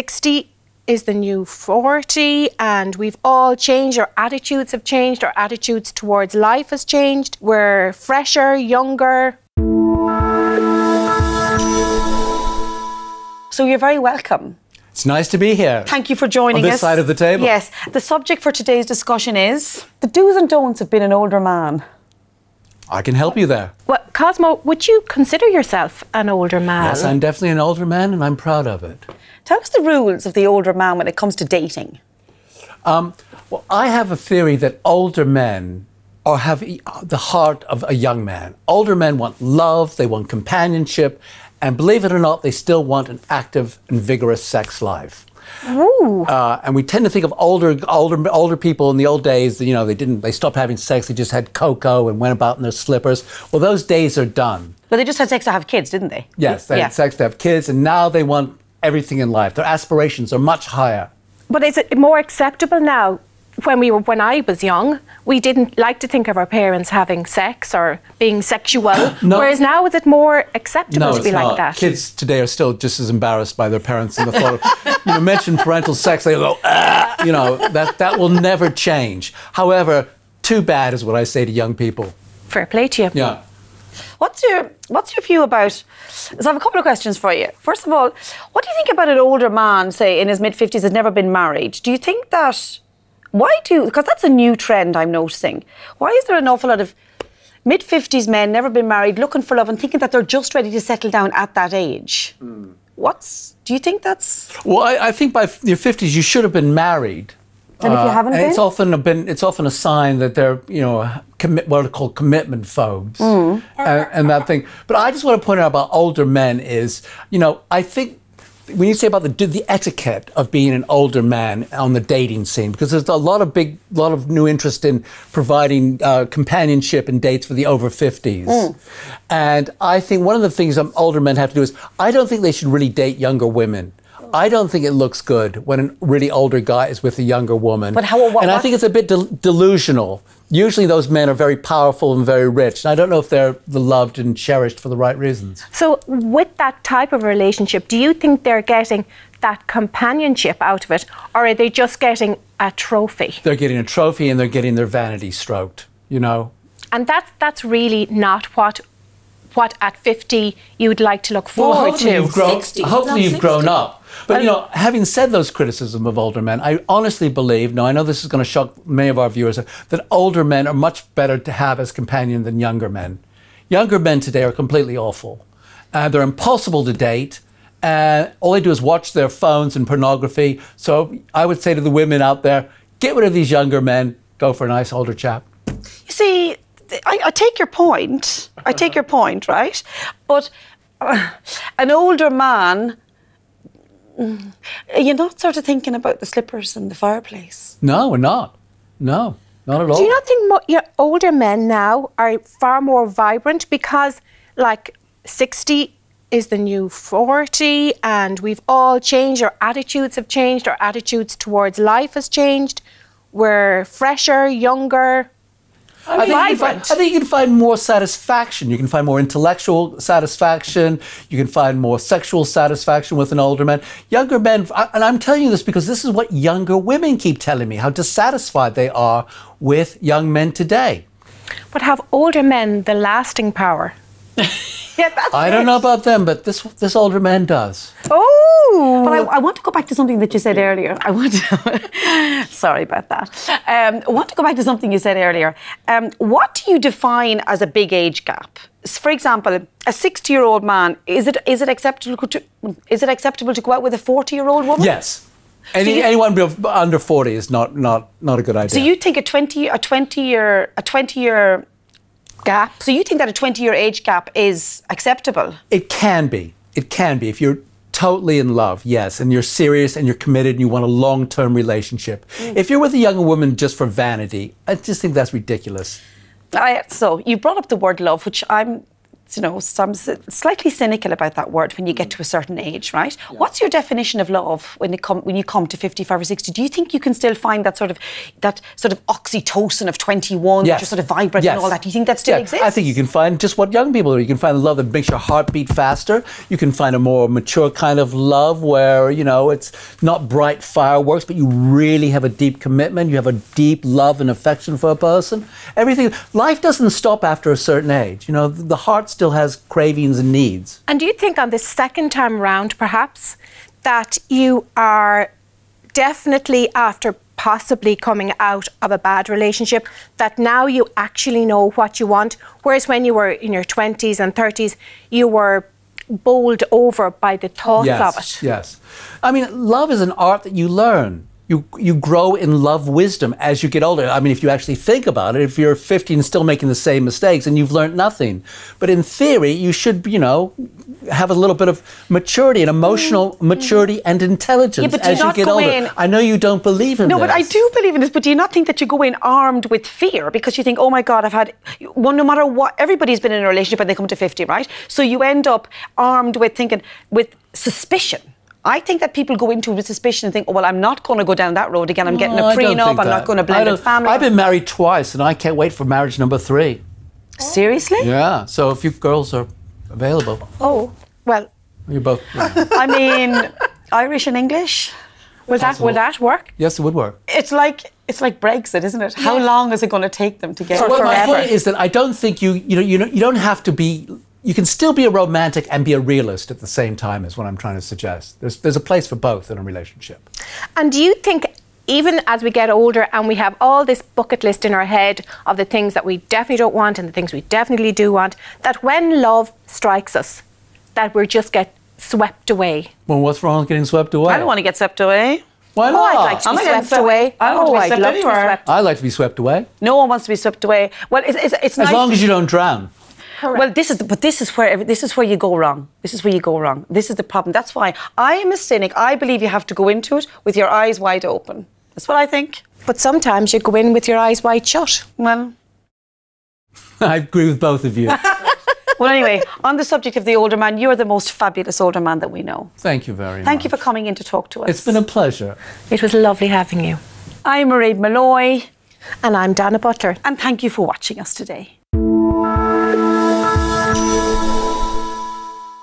60 is the new 40 and we've all changed our attitudes have changed our attitudes towards life has changed we're fresher younger so you're very welcome it's nice to be here. Thank you for joining on this us. side of the table. Yes. The subject for today's discussion is the do's and don'ts of being an older man. I can help you there. Well, Cosmo, would you consider yourself an older man? Yes, I'm definitely an older man and I'm proud of it. Tell us the rules of the older man when it comes to dating. Um, well, I have a theory that older men are have the heart of a young man. Older men want love, they want companionship, and believe it or not, they still want an active and vigorous sex life. Uh, and we tend to think of older, older, older people in the old days. You know, they didn't. They stopped having sex. They just had cocoa and went about in their slippers. Well, those days are done. But they just had sex to have kids, didn't they? Yes, they yeah. had sex to have kids, and now they want everything in life. Their aspirations are much higher. But is it more acceptable now when we were when I was young, we didn't like to think of our parents having sex or being sexual. no. Whereas now, is it more acceptable no, to be like not. that? Kids today are still just as embarrassed by their parents and the thought of you know, mention parental sex, they go, ah, you know, that that will never change. However, too bad is what I say to young people. Fair play to you. Yeah. What's your what's your view about? So I have a couple of questions for you. First of all, what do you think about an older man, say in his mid fifties, has never been married? Do you think that why do, because that's a new trend I'm noticing. Why is there an awful lot of mid 50s men, never been married, looking for love and thinking that they're just ready to settle down at that age? Mm. What's, do you think that's? Well, I, I think by your 50s, you should have been married. And if you uh, haven't been? It's often been it's often a sign that they're you know commit what are called commitment phobes mm. and, uh, and, that thing. But I just want to point out about older men is you know I think when you say about the the etiquette of being an older man on the dating scene, because there's a lot of big, lot of new interest in providing uh, companionship and dates for the over fifties, mm. and I think one of the things um, older men have to do is I don't think they should really date younger women. I don't think it looks good when a really older guy is with a younger woman. But how? What, and I think it's a bit delusional. Usually, those men are very powerful and very rich, and I don't know if they're loved and cherished for the right reasons. So, with that type of relationship, do you think they're getting that companionship out of it, or are they just getting a trophy? They're getting a trophy, and they're getting their vanity stroked. You know. And that's that's really not what what at 50 you would like to look forward well, hopefully to. You've grown, 60. Hopefully, you've 60. grown up. But um, you know, having said those criticisms of older men, I honestly believe. Now, I know this is going to shock many of our viewers that older men are much better to have as companion than younger men. Younger men today are completely awful. Uh, they're impossible to date. Uh, all they do is watch their phones and pornography. So I would say to the women out there, get rid of these younger men. Go for a nice older chap. You see, I, I take your point. I take your point, right? But uh, an older man mm, you're not sort of thinking about the slippers in the fireplace. No, we're not. No, not at all. Do you not think mo- your older men now are far more vibrant because, like, 60 is the new 40 and we've all changed, our attitudes have changed, our attitudes towards life has changed. We're fresher, younger, I, mean, I, think Find, I think you can find more satisfaction. You can find more intellectual satisfaction. You can find more sexual satisfaction with an older man. Younger men, and I'm telling you this because this is what younger women keep telling me how dissatisfied they are with young men today. But have older men the lasting power? yeah, that's I it. don't know about them, but this this older man does. Oh, but I, I want to go back to something that you said earlier. I want to. sorry about that. Um, I want to go back to something you said earlier. Um, what do you define as a big age gap? For example, a sixty-year-old man is it is it acceptable to is it acceptable to go out with a forty-year-old woman? Yes. Any, so you, anyone under forty is not, not, not a good idea. So you think a twenty a twenty year a twenty year gap. So you think that a 20 year age gap is acceptable? It can be. It can be. If you're totally in love, yes, and you're serious and you're committed and you want a long term relationship. Mm. If you're with a younger woman just for vanity, I just think that's ridiculous. I, so you brought up the word love, which I'm you know, some slightly cynical about that word when you get mm. to a certain age, right? Yeah. What's your definition of love when it come when you come to 55 or 60? Do you think you can still find that sort of that sort of oxytocin of 21, yes. which sort of vibrant yes. and all that? Do you think that still yeah. exists? I think you can find just what young people are. You can find the love that makes your heart beat faster. You can find a more mature kind of love where, you know, it's not bright fireworks, but you really have a deep commitment. You have a deep love and affection for a person. Everything life doesn't stop after a certain age. You know, the heart's still has cravings and needs. And do you think on this second time round, perhaps, that you are definitely after possibly coming out of a bad relationship that now you actually know what you want whereas when you were in your 20s and 30s you were bowled over by the thoughts yes, of it yes i mean love is an art that you learn you you grow in love wisdom as you get older. I mean, if you actually think about it, if you're 50 and still making the same mistakes and you've learned nothing, but in theory, you should you know have a little bit of maturity and emotional mm -hmm. maturity mm-hmm. and intelligence yeah, as you get older. In... I know you don't believe in no, this. but I do believe in this. But do you not think that you go in armed with fear because you think, oh my God, I've had one. No matter what, everybody's been in a relationship and they come to 50, right? So you end up armed with thinking with suspicion I think that people go into with suspicion and think, oh, well, I'm not going to go down that road again. I'm no, getting a prenup. I'm not going to blend in family. I've been married twice and I can't wait for marriage number three. Seriously? Yeah. So if you girls are available. Oh, well. You're both. Yeah. I mean, Irish and English. Will that, will that work? Yes, it would work. It's like it's like Brexit, isn't it? How long is it going to take them to get? Well, forever? my point is that I don't think you you know you don't, you don't have to be you can still be a romantic and be a realist at the same time is what i'm trying to suggest there's, there's a place for both in a relationship and do you think even as we get older and we have all this bucket list in our head of the things that we definitely don't want and the things we definitely do want that when love strikes us that we just get swept away well what's wrong with getting swept away i don't want to get swept away why not? Oh, I'd like to be I'm swept swept away. I don't oh, want to be swept I'd anywhere. Be swept. I like to be swept away. No one wants to be swept away. Well, it's, it's, it's as nice long as you don't drown. Correct. Well, this is the, but this is where this is where you go wrong. This is where you go wrong. This is the problem. That's why I am a cynic. I believe you have to go into it with your eyes wide open. That's what I think. But sometimes you go in with your eyes wide shut. Well, I agree with both of you. well, anyway, on the subject of the older man, you are the most fabulous older man that we know. Thank you very Thank much. Thank you for coming in to talk to us. It's been a pleasure. It was lovely having you. I'm Marie Malloy. And I'm Dana Butler. And thank you for watching us today.